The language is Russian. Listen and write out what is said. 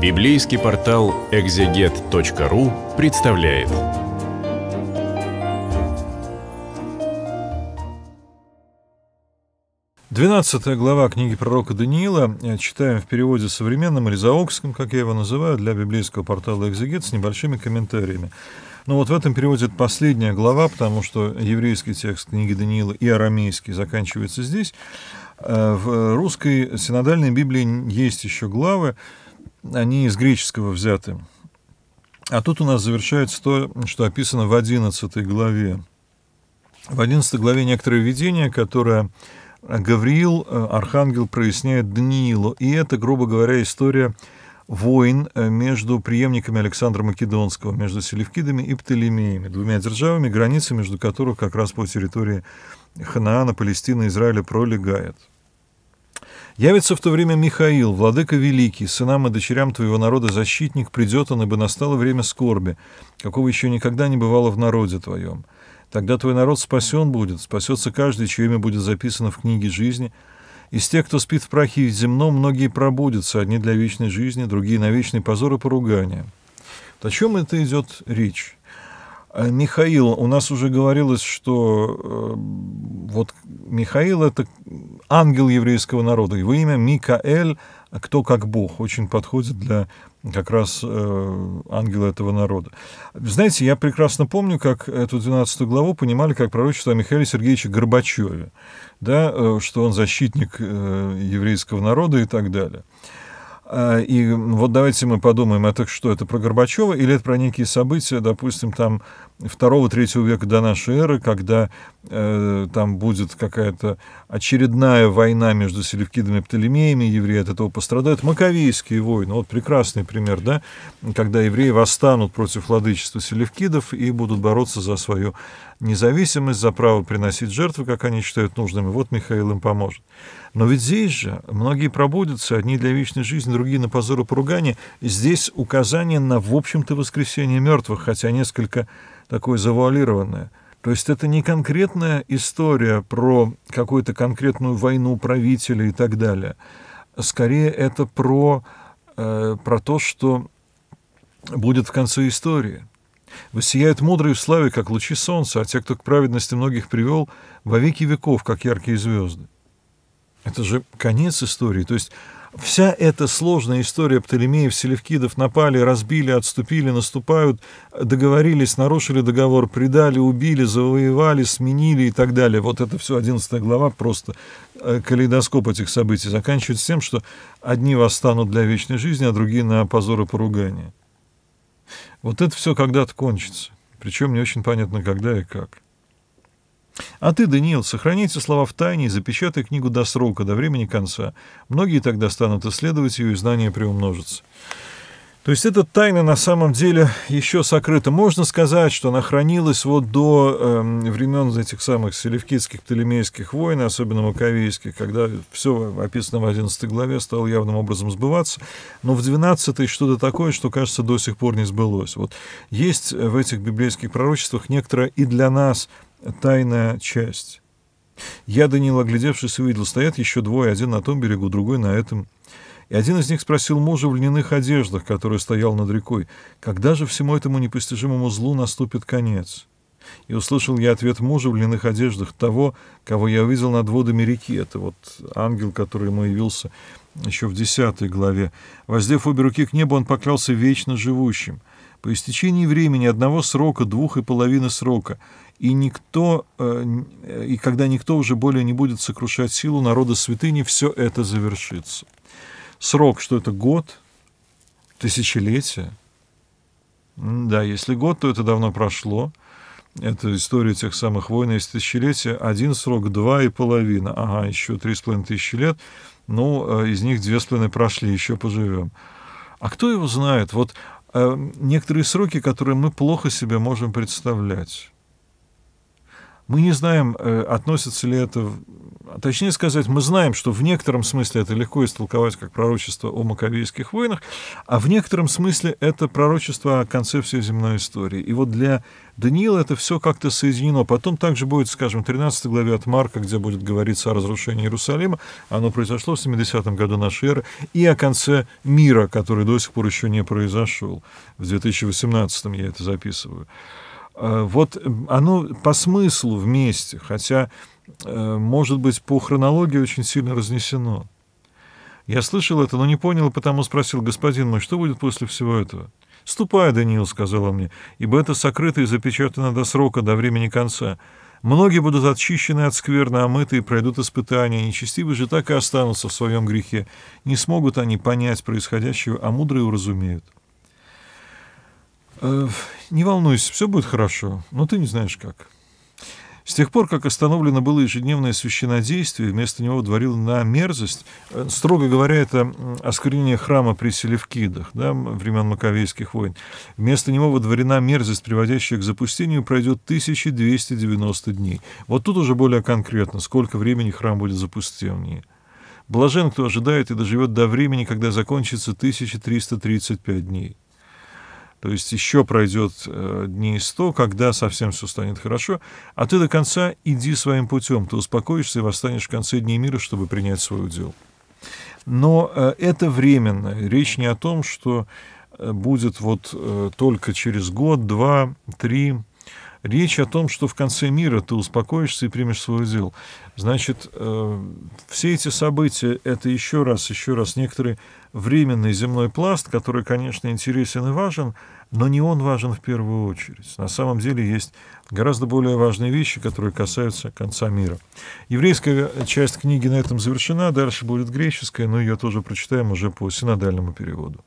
Библейский портал экзегет.ру представляет. Двенадцатая глава книги пророка Даниила э, читаем в переводе современном или заокском, как я его называю, для библейского портала «Экзегет» с небольшими комментариями. Но ну, вот в этом переводе это последняя глава, потому что еврейский текст книги Даниила и арамейский заканчивается здесь. Э, в русской синодальной Библии есть еще главы, они из греческого взяты. А тут у нас завершается то, что описано в 11 главе. В 11 главе некоторое видение, которое Гавриил, э, архангел, проясняет Даниилу. И это, грубо говоря, история войн э, между преемниками Александра Македонского, между Селевкидами и Птолемеями, двумя державами, границы между которых как раз по территории Ханаана, Палестины, Израиля пролегает. Явится в то время Михаил, владыка великий, сынам и дочерям твоего народа защитник, придет он, ибо настало время скорби, какого еще никогда не бывало в народе твоем. Тогда твой народ спасен будет, спасется каждый, чье имя будет записано в книге жизни. Из тех, кто спит в прахе земном, многие пробудятся, одни для вечной жизни, другие на вечный позор и поругание. Вот о чем это идет речь? Э, Михаил, у нас уже говорилось, что э, вот Михаил это ангел еврейского народа, его имя Микаэль, а кто как Бог, очень подходит для как раз э, ангела этого народа. Знаете, я прекрасно помню, как эту 12 главу понимали как пророчество о Михаиле Сергеевиче Горбачеве, да, э, что он защитник э, еврейского народа и так далее. А, и вот давайте мы подумаем, это а что, это про Горбачева или это про некие события, допустим, там 2-3 века до нашей эры, когда э, там будет какая-то очередная война между селевкидами и Птолемеями, евреи от этого пострадают. Маковейские войны, вот прекрасный пример, да, когда евреи восстанут против владычества селевкидов и будут бороться за свою независимость, за право приносить жертвы, как они считают нужными. Вот Михаил им поможет. Но ведь здесь же многие пробудятся, одни для вечной жизни, другие на позору и поругание. Здесь указание на, в общем-то, воскресение мертвых, хотя несколько такое завуалированное. То есть это не конкретная история про какую-то конкретную войну правителя и так далее. Скорее это про, э, про то, что будет в конце истории. Воссияют мудрые в славе, как лучи солнца, а те, кто к праведности многих привел, во веки веков, как яркие звезды. Это же конец истории. То есть вся эта сложная история Птолемеев, Селевкидов напали, разбили, отступили, наступают, договорились, нарушили договор, предали, убили, завоевали, сменили и так далее. Вот это все 11 глава, просто э, калейдоскоп этих событий заканчивается тем, что одни восстанут для вечной жизни, а другие на позор и поругание. Вот это все когда-то кончится. Причем не очень понятно, когда и как. А ты, Даниил, сохрани эти слова в тайне и запечатай книгу до срока, до времени конца. Многие тогда станут исследовать ее, и знания приумножатся. То есть эта тайна на самом деле еще сокрыта. Можно сказать, что она хранилась вот до э, времен этих самых селевкидских, птолемейских войн, особенно маковейских, когда все описано в 11 главе стало явным образом сбываться. Но в 12 что-то такое, что, кажется, до сих пор не сбылось. Вот есть в этих библейских пророчествах некоторая и для нас тайная часть. Я, Даниил, оглядевшись, увидел, стоят еще двое, один на том берегу, другой на этом и один из них спросил мужа в льняных одеждах, который стоял над рекой, «Когда же всему этому непостижимому злу наступит конец?» И услышал я ответ мужа в льняных одеждах того, кого я увидел над водами реки. Это вот ангел, который ему явился еще в десятой главе. Воздев обе руки к небу, он поклялся вечно живущим. По истечении времени одного срока, двух и половины срока, и никто, э, и когда никто уже более не будет сокрушать силу народа святыни, все это завершится срок, что это год, тысячелетие. Да, если год, то это давно прошло. Это история тех самых войн из тысячелетия. Один срок, два и половина. Ага, еще три с половиной тысячи лет. Ну, э, из них две с половиной прошли, еще поживем. А кто его знает? Вот э, некоторые сроки, которые мы плохо себе можем представлять. Мы не знаем, э, относится ли это... А точнее сказать, мы знаем, что в некотором смысле это легко истолковать как пророчество о Маковейских войнах, а в некотором смысле это пророчество о конце всей земной истории. И вот для Даниила это все как-то соединено. Потом также будет, скажем, 13 главе от Марка, где будет говориться о разрушении Иерусалима. Оно произошло в 70 году нашей эры. И о конце мира, который до сих пор еще не произошел. В 2018 я это записываю. Э, вот э, оно по смыслу вместе, хотя, э, может быть, по хронологии очень сильно разнесено. Я слышал это, но не понял, потому спросил, господин мой, что будет после всего этого? «Ступай, Даниил», — сказала мне, — «ибо это сокрыто и запечатано до срока, до времени конца. Многие будут очищены от скверны, омыты а и пройдут испытания. Нечестивые же так и останутся в своем грехе. Не смогут они понять происходящего, а мудрые уразумеют». Э, не волнуйся, все будет хорошо, но ты не знаешь как. С тех пор, как остановлено было ежедневное священодействие, вместо него дворил на мерзость, э, строго говоря, это осквернение храма при Селевкидах, да, времен Маковейских войн, вместо него водворена мерзость, приводящая к запустению, пройдет 1290 дней. Вот тут уже более конкретно, сколько времени храм будет запустен. Блажен, кто ожидает и доживет до времени, когда закончится 1335 дней. То есть еще пройдет э, дней сто, когда совсем все станет хорошо, а ты до конца иди своим путем, ты успокоишься и восстанешь в конце дней мира, чтобы принять свой удел. Но э, это временно. Речь не о том, что э, будет вот э, только через год, два, три, Речь о том, что в конце мира ты успокоишься и примешь свой удел. Значит, э, все эти события — это еще раз, еще раз некоторый временный земной пласт, который, конечно, интересен и важен, но не он важен в первую очередь. На самом деле есть гораздо более важные вещи, которые касаются конца мира. Еврейская часть книги на этом завершена, дальше будет греческая, но ее тоже прочитаем уже по синодальному переводу.